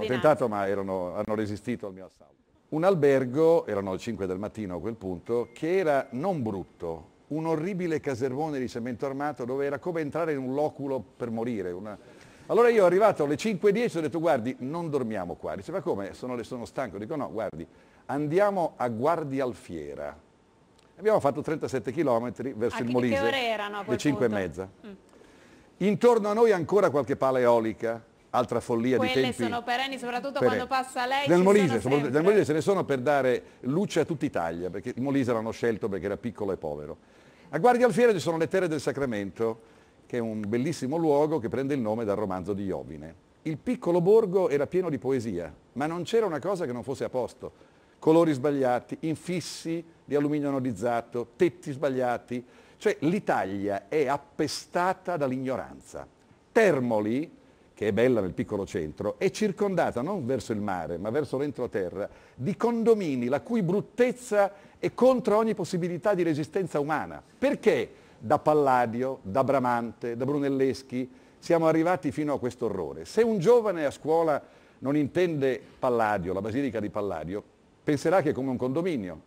Ho tentato ma erano, hanno resistito al mio assalto. Un albergo, erano 5 del mattino a quel punto, che era non brutto, un orribile casermone di cemento armato dove era come entrare in un loculo per morire. Una... Allora io arrivato alle 5.10 ho detto guardi non dormiamo qua. Dice ma come? Sono, sono stanco. Dico no guardi andiamo a Guardi Alfiera. Abbiamo fatto 37 km verso ah, il Molise. Che ore erano? A quel le 5.30. Mm. Intorno a noi ancora qualche pala eolica altra follia Quelle di tempi. Quelle sono perenni, soprattutto per... quando passa lei. Nel Molise, nel Molise se ne sono per dare luce a tutta Italia, perché il Molise l'hanno scelto perché era piccolo e povero. A Guardia Alfiere ci sono le terre del Sacramento, che è un bellissimo luogo che prende il nome dal romanzo di Iovine. Il piccolo borgo era pieno di poesia, ma non c'era una cosa che non fosse a posto. Colori sbagliati, infissi di alluminio anodizzato, tetti sbagliati. Cioè l'Italia è appestata dall'ignoranza. Termoli, che è bella nel piccolo centro, è circondata non verso il mare, ma verso l'entroterra, di condomini la cui bruttezza è contro ogni possibilità di resistenza umana. Perché da Palladio, da Bramante, da Brunelleschi siamo arrivati fino a questo orrore? Se un giovane a scuola non intende Palladio, la basilica di Palladio, penserà che è come un condominio